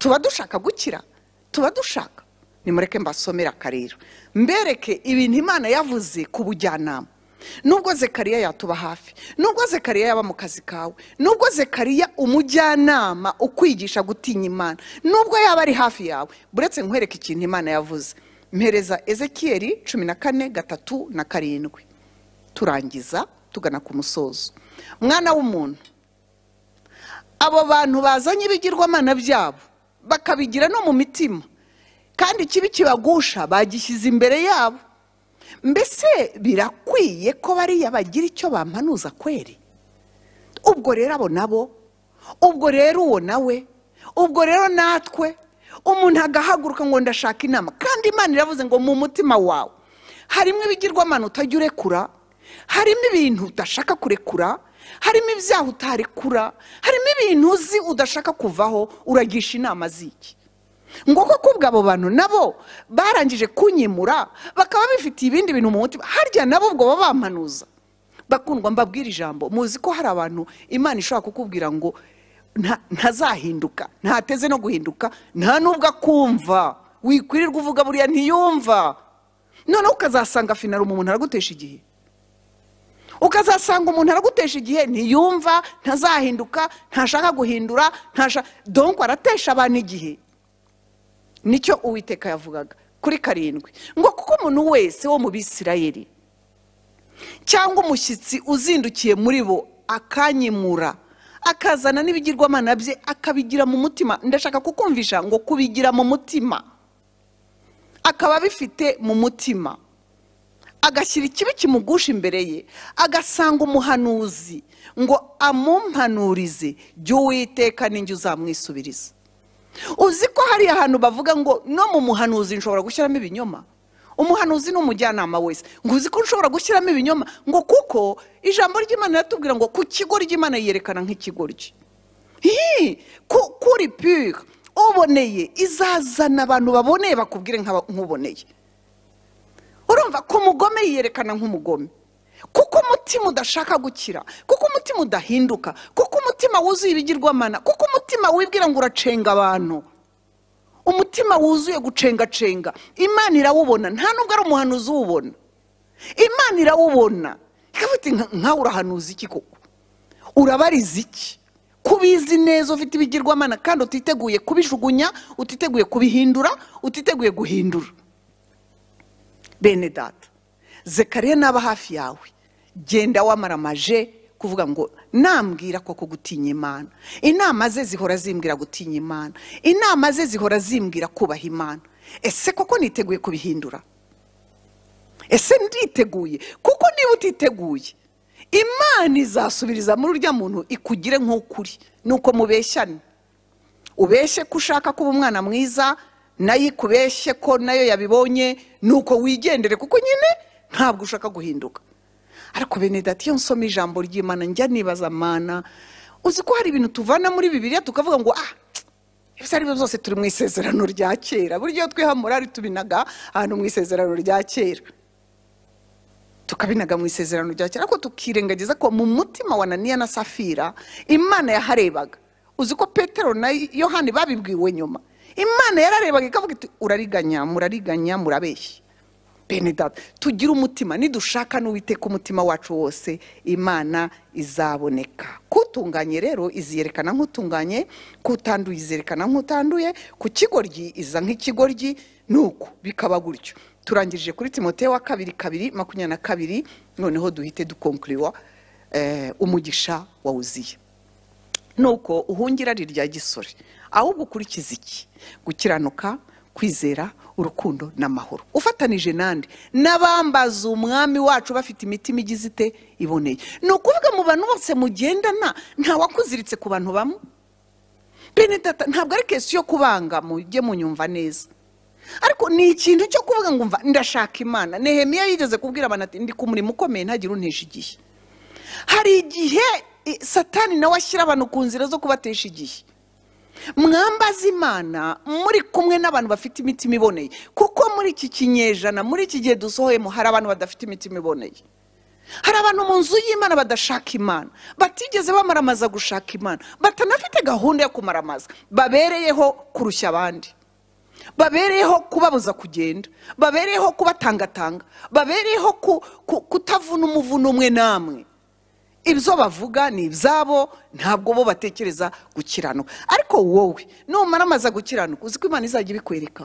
tuba dushaka gukira tuba dushaka nimureke mbasomera akariro mbereke ibintu imana yavuze ku bujyanama nubwo zekariya yatuba hafi nubwo zekariya yaba mu kazi kawe nubwo zekariya umujyanama ukwigisha gutinya imana nubwo yaba ari hafi yawe buretse nkwereke ikintu imana yavuze mpereza ezekiyeri cumi na kane gatatu na karindwi turangiza tugana ku musozo mwana w'umuntu abo bantu bazanye ibigirwamana byabo bakabigira no mu mitima kandi ikibi kibagusha bagishyize imbere yabo mbese birakwiye ko bariya bagira icyo bamanuza kweri ubwo rero abo nabo ubwo rero uwo nawe ubwo rero natwe umuntu agahaguruka ngo ndashaka inama kandi imana iravuze ngo mu mutima wawe harimo ibigirwamana utajya urekura harimo ibintu udashaka kurekura harimo ibyaha utarekura harimo ibintu uzi udashaka kuvaho uragisha inama z'iki ngo kuko abo bantu nabo barangije kunyimura bakaba bifitiye ibindi bintu mu mutima harya nabo ubwo baba bamanuza bakundwa mbabwira ijambo muzi ko hari abantu imana ishobora kukubwira ngo ntazahinduka ntateze no guhinduka nta n'ubwo akumva wikwirirwa uvuga buriya ntiyumva noneho ukazasanga finari umuntu aragutesha igihe ukazasanga umuntu aragutesha igihe ntiyumva ntazahinduka ntashaka guhindura donko aratesha abantu igihe nicyo uwiteka yavugaga kuri karindwi ngo kuko umuntu wese wo mu bisirayeri cyangwa umushyitsi uzindukiye muri bo akanyimura akazana n'ibigirwamana bye akabigira mu mutima ndashaka kukumvisha ngo kubigira mu mutima akaba abifite mu mutima agashyira ikibi kimugusha imbere ye agasanga umuhanuzi ngo amumpanurize jya uwiteka n'injye uzamwisubiriza uzi ko hari ahantu bavuga ngo no mu muhanuzi nshobora gushyiramo ibinyoma umuhanuzi ni umujyanama wese ngo uzi ko nshobora gushyiramo ibinyoma ngo kuko ijambo ry'imana riratubwira ngo ku kigo ry'imana yerekana nk'ikigoryi kuri pure uboneye izazana abantu baboneye bakubwire nk'uboneye urumva ku mugome yerekana nk'umugome kuko umutima udashaka gukira kuko umutima udahinduka kuko umutima wuzuye ibigirwamana kuko umutima wibwira ngo uracenga abantu umutima wuzuye gucengacenga imana irawubona nta nubwo ari umuhanuzi uwubona imana irawubona ikafite nkawe urahanuza iki koko urabariza iki kubizi neza ufite ibigirwamana kandi utiteguye kubijugunya utiteguye kubihindura utiteguye guhindura bene data zekariya n'aba hafi yawe genda wamaramaje kuvuga ngo nambwira koko gutinya imana inama ze zihora zimbwira gutinya imana inama ze zihora zimbwira kubaha imana ese koko niteguye kubihindura ese nditeguye kuko niba utiteguye imana izasubiriza muri urya muntu ikugire nk'ukuri ni uko mubeshyane ubeshye ko ushaka kuba umwana mwiza nayo ikubeshye ko nayo yabibonye ni uko wigendere kuko nyine ntabwo ushaka guhinduka ariko benedatiyo nsoma ijambo ry'imana njya nibaza mana uzi ko hari ibintu tuvana muri bibiriya tukavuga ngo ah ibyo ari byo byose turi mu isezerano rya kera buryo twihamura ari tubinaga ahantu mu isezerano rya kera tukabinaga mu isezerano rya kera ariko tukirengagiza ko mu mutima wa naniya na safira imana yaharebaga uzi ko petero na yohani babibwiwe nyuma imana yararebaga ikavuga iti urariganya murariganya murabeshya bene data umutima nidushaka n'uwiteka umutima wacu wose imana izaboneka kutunganye rero iziyerekana nk'utunganye kutanduye izerekana nk'utanduye ku kigoryi iza nk'ikigoryi nuko bikaba gutyo turangije kuri timote wa kabiri kabiri makumyabiri na kabiri noneho duhite dukonkuriwa eh, umugisha wawuziye nuko uhungira rya gisore ahubwo ukurikiza iki gukiranuka kwizera urukundo n'amahoro ufatanije n'andi n'abambaza umwami wacu bafite imitima igize ite iboneye ni ukuvuga mu bantu bose mugendana ntawakuziritse ku bantu bamwe ntabwo ari kesi yo kubanga mujye munyumva neza ariko ni ikintu cyo kuvuga ngo mva ndashaka imana nehemiya yigeze kubwira abantu ati ndi ku murimo ukomeye ntagire untesha igihe hari igihe satani nawe ashyira abantu ku nzira zo kubatesha igihe mwambaza imana muri kumwe n'abantu bafite imitima iboneye kuko muri iki kinyejana muri iki gihe dusohoyemo hari abantu badafite imitima iboneye hari abantu mu nzu y'imana badashaka imana batigeze bamaramaza gushaka imana batanafite gahunda yo kumaramaza babereyeho kurushya abandi babereyeho kubabuza kugenda babereyeho kubatangatanga babereyeho kutavuna umuvuna umwe n'amwe ibyo bavuga ni ibyabo ntabwo bo batekereza gukiranuka ariko wowe numaramaza gukiranuka uzi ko imana izajya ibikwereka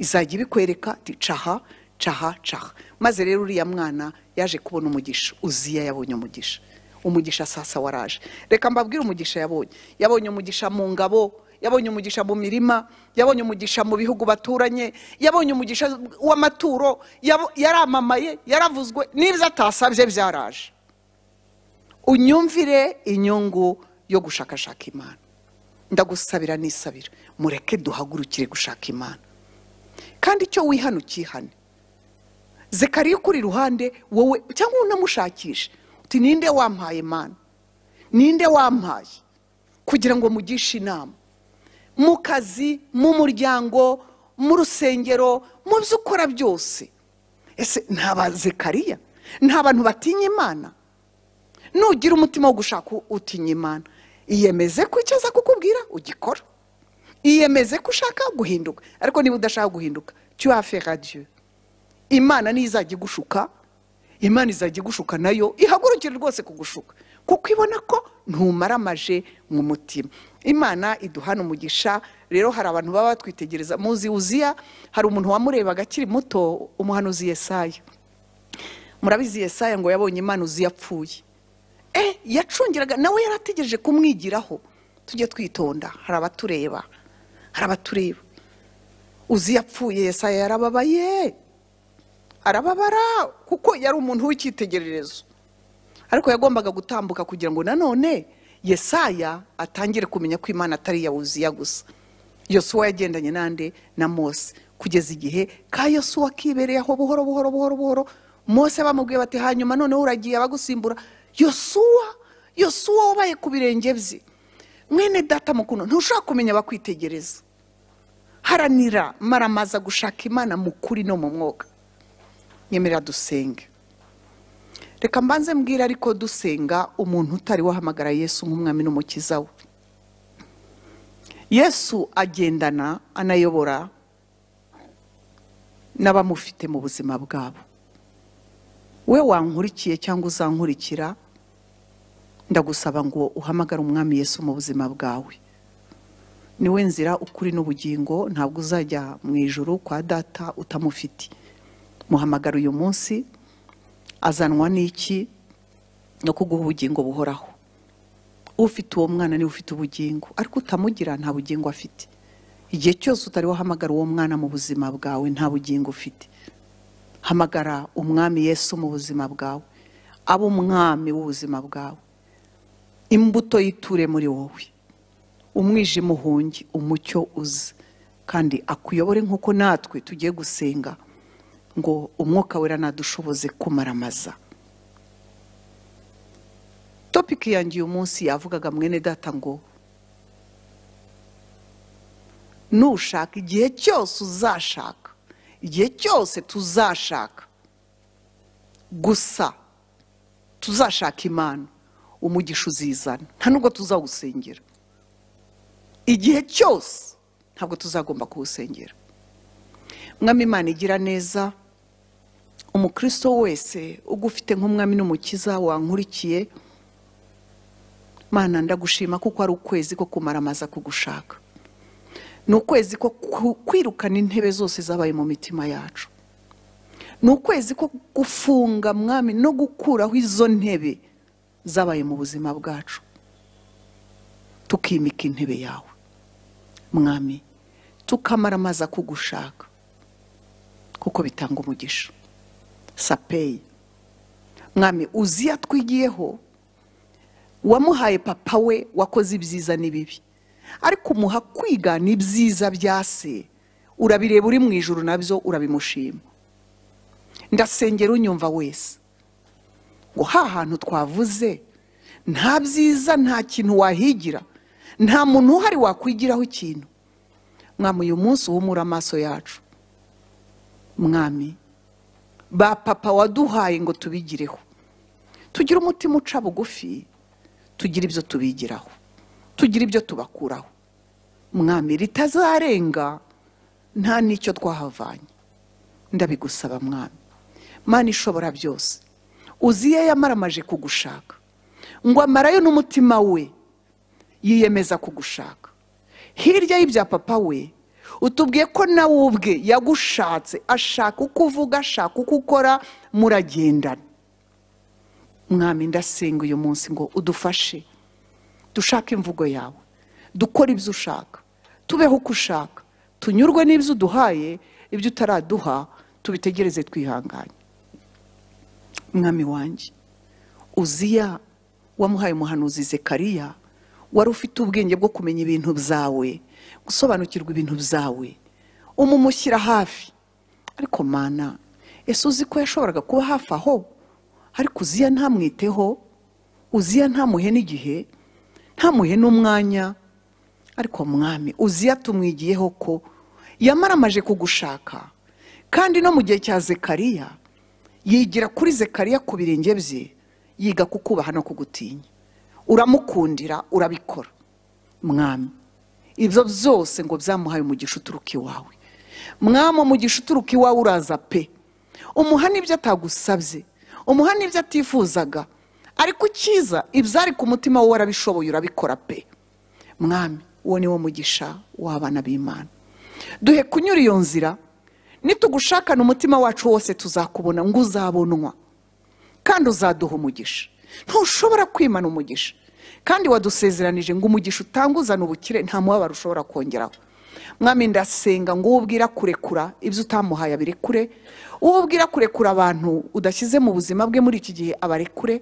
izajya ibikwereka caha caha caha maze rero uriya mwana yaje kubona umugisha uziya yabonye umugisha umugisha sasa waraje reka mbabwire umugisha yabonye yabonye umugisha mu ngabo yabonye umugisha mu mirima yabonye umugisha mu bihugu baturanye yabonye umugisha w'amaturo yaramamaye yaravuzwe n'ibyo atasabye byaraje unyumvire inyungu yo gushakashaka imana ndagusabira nisabira mureke duhagurukire gushaka imana kandi icyo wihana ukihane zekariya ukuri iruhande wowe cyangwa unamushakishe uti ninde wampaye imana ninde wampaye kugira ngo mugishe inama mu kazi mu muryango mu rusengero mu byo ukora byose ese nta bazekariya nta bantu batinya imana nugira umutima wo gushaka utinya imana iyemeze ko icyo aza kukubwira ugikora iyemeze ko ushaka guhinduka ariko niba udashaka guhinduka tuyaferagiyo imana niyo izajya igushuka imana izajya igushuka nayo ihagurukire rwose kugushuka kuko ibona ko ntumaramaje mu mutima imana iduhana umugisha rero hari abantu baba batwitegereza muzi wuziya hari umuntu wamureba agakiri muto umuhanuzi yesaya murabizi yesaya ngo yabonye imana uzi yapfuye Eh, yacungiraga nawe yari ategereje kumwigiraho tujye twitonda hari abatureba hari abatureba uzi yapfuye yesaya yarababaye arababara kuko yari umuntu w'icyitegererezo ariko yagombaga gutambuka kugira ngo nanone yesaya atangire kumenya ko imana atari iya wuziya gusa yosuwa yagendanye n'ande na mose kugeza igihe ka yosuwa kibereye aho buhoro buhoro buhoro buhoro mose bamubwiye bati hanyuma noneho uragiye abagusimbura yosuwa yosuwa wabaye ku birenge bye mwene data mukuru ntushobora kumenya bakwitegereza haranira maramaza gushaka imana mu kuri no mu mwuga nyemera dusenge reka mbanze mbwira ariko dusenga umuntu utari wahamagara yesu nk'umwami n'umukiza we yesu agendana anayobora n'abamufite mu buzima bwabo we wankurikiye cyangwa uzankurikira ndagusaba ngo uhamagare umwami Yesu mu buzima bwawe ni we nzira ukuri n'ubugingo ntabwo uzajya mu ijoro kwa data utamufite muhamagara uyu munsi azanwa n'iki no kuguha ubugingo buhoraho ufite uwo mwana niwe ufite ubugingo ariko utamugira nta bugingo afite igihe cyose utari wahamagara uwo mwana mu buzima bwawe nta bugingo ufite hamagara umwami Yesu mu buzima bwawe abe umwami w'ubuzima bwawe imbuto y'iture muri wowe umwijima uhunge umucyo uzi kandi akuyobore nk'uko natwe tugiye gusenga ngo umwuka wera nadushoboze kumaramaza topiki yanjye uyu munsi yavugaga mwene data ngo nushaka igihe cyose uzashaka igihe cyose tuzashaka gusa tuzashaka imana umugisha uzizana nta nubwo tuzawusengera igihe cyose ntabwo tuzagomba kuwusengera mwami imana igira neza umukristo wese ugufite nk'umwami n'umukiza wankurikiye mana ndagushima kuko ari ukwezi ko kumaramaza kugushaka ni ukwezi ko kwirukana intebe zose zabaye mu mitima yacu ni ukwezi ko gufunga mwami no gukuraho izo ntebe zabaye mu buzima bwacu tukimika intebe yawe mwami tukamara amazi akugushaka kuko bitanga umugisha sapeyi mwami uzi iyo wamuhaye papa we wakoze ibyiza n'ibibi ariko umuha kwiga n'ibyiza bya se urabireba uri mu ijoro nabyo urabimushima ndasengera unyumva wese ngo ha hantu twavuze nta byiza nta kintu wahigira nta muntu uhari wakwigiraho ikintu mwami uyu munsi uhumura amaso yacu mwami ba papa waduhaye ngo tubigireho tugira umutima uca bugufi tugira ibyo tubigiraho tugira ibyo tubakuraho mwami ritazarenga nta n'icyo twahavanye ndabigusaba mwami mani ishobora byose uziye yamaramaje kugushaka ngo amarayo n'umutima we yiyemeza kugushaka hirya y'ibya papa we utubwiye ko nawe ubwe yagushatse ashaka uko uvuga ashaka uko ukora muragendana mwami ndasenga uyu munsi ngo udufashe dushake imvugo yawe dukore ibyo ushaka tubeho uko ushaka tunyurwe n'ibyo uduhaye ibyo utaraduha tubitegereze twihanganye mwami wanjye uziya wamuhaye umuhanuzi zekariya wari ufite ubwenge bwo kumenya ibintu byawe gusobanukirwa ibintu byawe umumushyira hafi ariko mana ese uzi ko yashoboraga kuba hafi aho ariko uziya ntamwiteho uziya ntamuhe n'igihe ntamuhe n'umwanya ariko mwami uziya tumwigiyeho ko yamaramaje kugushaka kandi no mu gihe cya zekariya yigira kuri zekariya ku birenge bye yiga kukubaha no kugutinya uramukundira urabikora mwami ibyo byose ngo byamuhaye umugisha uturuka iwawe mwami umugisha uturuka iwawe uraza pe umuha n'ibyo atagusabye umuha n'ibyo atifuzaga ariko ukiza ibyari ku mutima we warabishoboye urabikora pe mwami uwo ni wo mugisha w'abana b'imana duhe kunyura iyo nzira nitugushakana umutima wacu wose tuzakubona ngo uzabonwa kandi uzaduha umugisha ntushobora kwimana umugisha kandi wadusezeranije ngo umugisha utanguzane ubukire nta mubabaro ushobora kongeraho mwami ndasenga ngo uwo ubwira kurekura ibyo utamuhaye abirekure uwo ubwira kurekura abantu udashyize mu buzima bwe muri iki gihe abarekure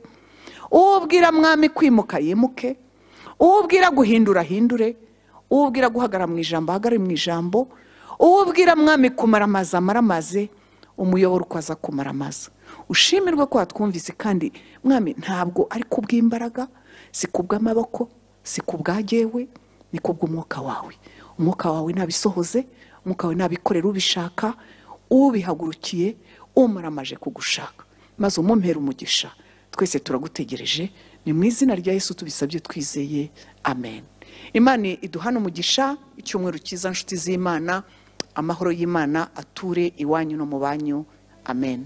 uwo ubwira mwami kwimuka yimuke uwo ubwira guhindura ahindure uwo ubwira guhagarara mu ijambo ahagarare mu ijambo uwo ubwira mwami kumara kumaramaza amaramaze umuyoboro aza kumara kumaramaza ushimirwa ko watwumvise kandi mwami ntabwo ari kubw'imbaraga si kubw'amaboko si kubwagewe ni kubw'umwuka wawe umwuka wawe nabisohoze umwuka wawe nabikorera ubishaka ubihagurukiye umaramaje kugushaka maze umumpera umugisha twese turagutegereje ni mu izina rya Yesu tubisabye twizeye amen imana iduhana umugisha icyumweru cyiza nshuti z'imana amahoro y'imana ature iwanyu no mu banyu amen